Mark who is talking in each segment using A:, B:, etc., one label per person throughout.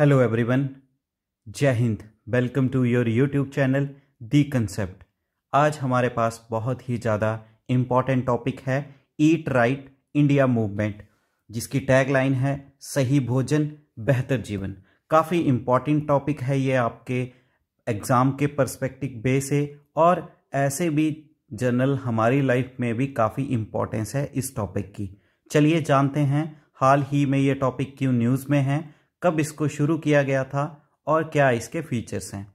A: hello everyone जय Hind welcome to your YouTube channel the concept आज हमारे पास बहुत ही ज़्यादा इम्पॉर्टेंट टॉपिक है ईट राइट इंडिया मूवमेंट जिसकी टैगलाइन है सही भोजन बेहतर जीवन काफ़ी इम्पॉर्टेंट टॉपिक है ये आपके एग्ज़ाम के पर्सपेक्टिव बे से और ऐसे भी जनरल हमारी लाइफ में भी काफ़ी इम्पोर्टेंस है इस टॉपिक की चलिए जानते हैं हाल ही में ये टॉपिक क्यों न्यूज़ में है कब इसको शुरू किया गया था और क्या इसके फीचर्स हैं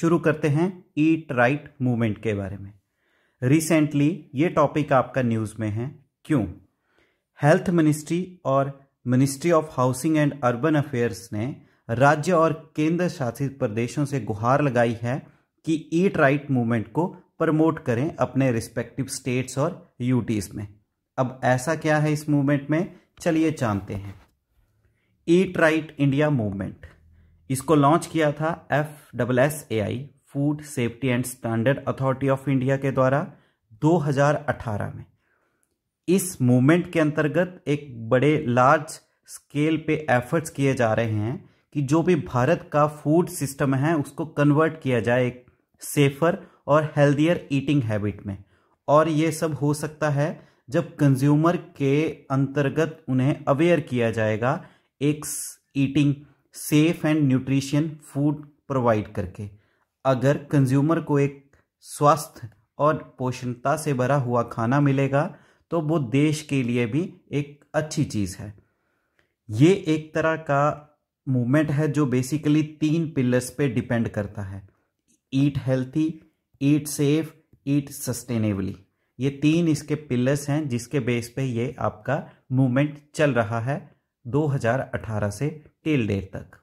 A: शुरू करते हैं ईट राइट मूवमेंट के बारे में रिसेंटली ये टॉपिक आपका न्यूज़ में है क्यों हेल्थ मिनिस्ट्री और ministry of housing and urban affairs ने राज्य और केंद्र शासित प्रदेशों से गुहार लगाई है कि ईट राइट मूवमेंट को प्रमोट करें अपने रिस्पेक्टिव स्टेट्स और यूटीज़ में अब ऐसा क्या है इस मूवमेंट में चलिए जानते हैं ईट राइट इंडिया मूवमेंट इसको लॉन्च किया था F double S A I food safety and standard authority of India के द्वारा 2018 में इस मूवमेंट के अंतर्गत एक बड़े लार्ज स्केल पे एफर्ट्स किए जा रहे हैं कि जो भी भारत का फूड सिस्टम है उसको कन्वर्ट किया जाए एक सेफर और हेल्दियर ईटिंग हैबिट में और ये सब हो सकता है जब कंज्यूमर के अंतर्गत उन्हें अवेयर किया जाएगा एक्स eating safe and nutrition food provide करके अगर कंज्यूमर को एक स्वस्थ और पोषणता से भरा हुआ खाना मिलेगा तो वो देश के लिए भी एक अच्छी चीज़ है ये एक तरह का मूवमेंट है जो बेसिकली तीन पिलर्स पे डिपेंड करता है eat healthy eat safe eat sustainably ये तीन इसके पिलर्स हैं जिसके बेस पे ये आपका मूवमेंट चल रहा है 2018 से टेल डेट तक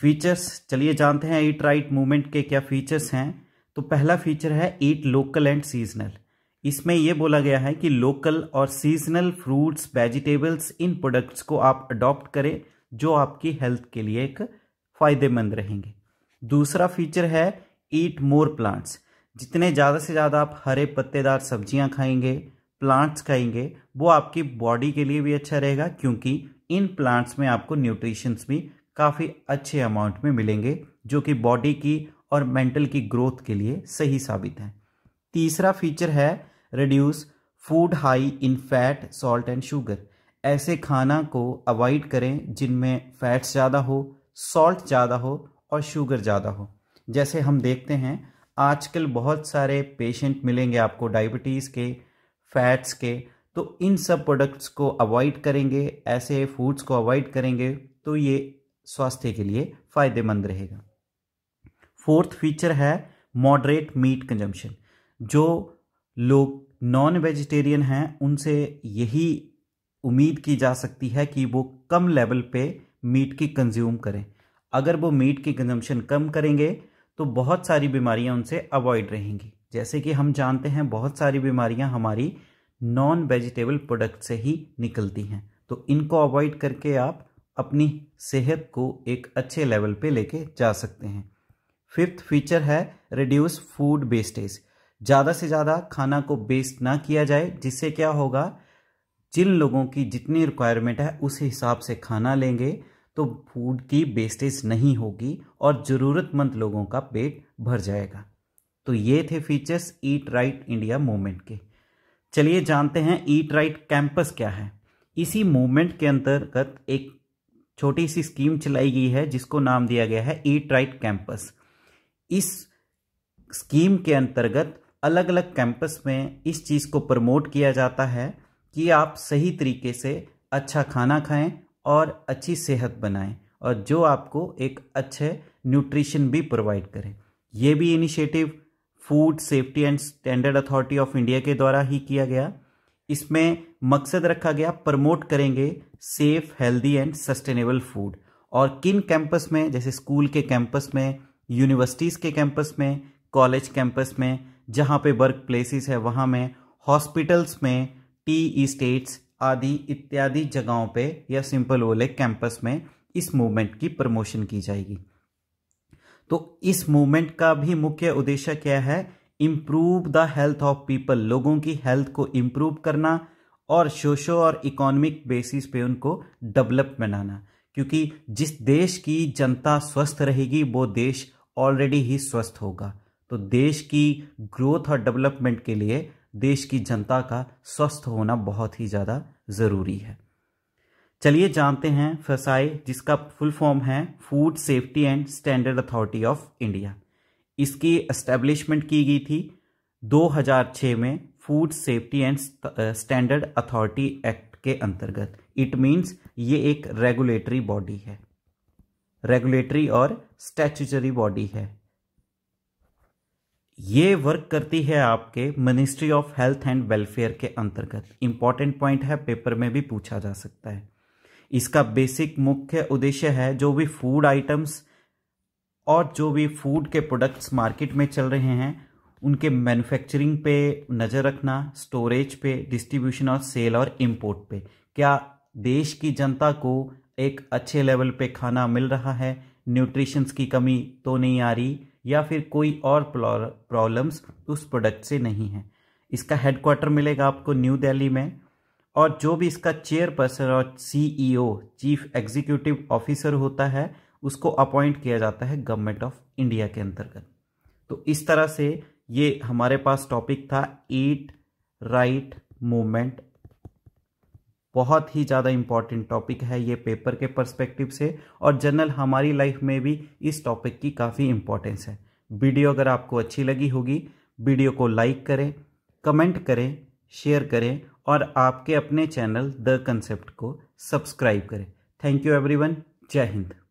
A: फीचर्स चलिए जानते हैं ईट राइट मूवमेंट के क्या फीचर्स हैं तो पहला फीचर है ईट लोकल एंड सीजनल इसमें यह बोला गया है कि लोकल और सीजनल फ्रूट्स वेजिटेबल्स इन प्रोडक्ट्स को आप अडॉप्ट करें जो आपकी हेल्थ के लिए एक फ़ायदेमंद रहेंगे दूसरा फीचर है ईट मोर प्लांट्स जितने ज़्यादा से ज़्यादा आप हरे पत्तेदार सब्जियां खाएंगे प्लांट्स खाएंगे वो आपकी बॉडी के लिए भी अच्छा रहेगा क्योंकि इन प्लांट्स में आपको न्यूट्रिशंस भी काफ़ी अच्छे अमाउंट में मिलेंगे जो कि बॉडी की और मेंटल की ग्रोथ के लिए सही साबित हैं तीसरा फीचर है reduce food high in fat salt and sugar ऐसे खाना को अवॉइड करें जिनमें फैट्स ज़्यादा हो सॉल्ट ज़्यादा हो और शुगर ज़्यादा हो जैसे हम देखते हैं आजकल बहुत सारे पेशेंट मिलेंगे आपको डायबिटीज़ के फैट्स के तो इन सब प्रोडक्ट्स को अवॉइड करेंगे ऐसे फूड्स को अवॉइड करेंगे तो ये स्वास्थ्य के लिए फ़ायदेमंद रहेगा फोर्थ फीचर है मॉडरेट मीट कंजम्पशन जो लोग नॉन वेजिटेरियन हैं उनसे यही उम्मीद की जा सकती है कि वो कम लेवल पे मीट की कंज्यूम करें अगर वो मीट की कंजम्पशन कम करेंगे तो बहुत सारी बीमारियां उनसे अवॉइड रहेंगी जैसे कि हम जानते हैं बहुत सारी बीमारियां हमारी नॉन वेजिटेबल प्रोडक्ट से ही निकलती हैं तो इनको अवॉइड करके आप अपनी सेहत को एक अच्छे लेवल पे लेके जा सकते हैं फिफ्थ फीचर है रिड्यूस फूड वेस्टेज ज़्यादा से ज़्यादा खाना को वेस्ट ना किया जाए जिससे क्या होगा जिन लोगों की जितनी रिक्वायरमेंट है उस हिसाब से खाना लेंगे तो फूड की वेस्टेज नहीं होगी और ज़रूरतमंद लोगों का पेट भर जाएगा तो ये थे features eat right India movement के चलिए जानते हैं ईट राइट कैंपस क्या है इसी मूवमेंट के अंतर्गत एक छोटी सी स्कीम चलाई गई है जिसको नाम दिया गया है ईट राइट कैंपस इस स्कीम के अंतर्गत अलग अलग कैंपस में इस चीज़ को प्रमोट किया जाता है कि आप सही तरीके से अच्छा खाना खाएं और अच्छी सेहत बनाएं और जो आपको एक अच्छे न्यूट्रिशन भी प्रोवाइड करें ये भी initiative food safety and standard authority of India के द्वारा ही किया गया इसमें मकसद रखा गया प्रमोट करेंगे safe healthy and sustainable food और किन कैंपस में जैसे स्कूल के कैंपस में यूनिवर्सिटीज़ के कैंपस में कॉलेज कैंपस में जहाँ पे वर्क प्लेसेस है वहाँ में हॉस्पिटल्स में टी स्टेट्स e आदि इत्यादि जगहों पे या सिंपल ओले कैंपस में इस मूवमेंट की प्रमोशन की जाएगी तो इस मूवमेंट का भी मुख्य उद्देश्य क्या है improve the health of people लोगों की हेल्थ को इम्प्रूव करना और सोशो और इकोनॉमिक बेसिस पे उनको डेवलप बनाना क्योंकि जिस देश की जनता स्वस्थ रहेगी वो देश ऑलरेडी ही स्वस्थ होगा तो देश की ग्रोथ और डेवलपमेंट के लिए देश की जनता का स्वस्थ होना बहुत ही ज़्यादा ज़रूरी है चलिए जानते हैं फसाई जिसका फुल फॉर्म है food safety and standard authority of India इसकी एस्टेब्लिशमेंट की गई थी 2006 में food safety and standard authority act के अंतर्गत इट मीन्स ये एक रेगुलेटरी बॉडी है रेगुलेटरी और स्टैचुचरी बॉडी है ये वर्क करती है आपके ministry of health and welfare के अंतर्गत इंपॉर्टेंट पॉइंट है पेपर में भी पूछा जा सकता है इसका बेसिक मुख्य उद्देश्य है जो भी फूड आइटम्स और जो भी फूड के प्रोडक्ट्स मार्केट में चल रहे हैं उनके मैन्युफैक्चरिंग पे नज़र रखना स्टोरेज पे डिस्ट्रीब्यूशन और सेल और इंपोर्ट पे क्या देश की जनता को एक अच्छे लेवल पे खाना मिल रहा है न्यूट्रिशंस की कमी तो नहीं आ रही या फिर कोई और प्रॉब्लम्स उस प्रोडक्ट से नहीं है इसका हेडक्वार्टर मिलेगा आपको न्यू दिल्ली में और जो भी इसका चेयरपर्सन और सीईओ चीफ एग्जीक्यूटिव ऑफिसर होता है उसको अपॉइंट किया जाता है गवर्नमेंट ऑफ इंडिया के अंतर्गत तो इस तरह से ये हमारे पास टॉपिक था एट राइट मूवमेंट बहुत ही ज़्यादा इम्पॉर्टेंट टॉपिक है ये पेपर के पर्सपेक्टिव से और जनरल हमारी लाइफ में भी इस टॉपिक की काफ़ी इंपॉर्टेंस है वीडियो अगर आपको अच्छी लगी होगी वीडियो को लाइक करें कमेंट करें शेयर करें और आपके अपने चैनल द कंसेप्ट को सब्सक्राइब करें थैंक यू एवरीवन जय हिंद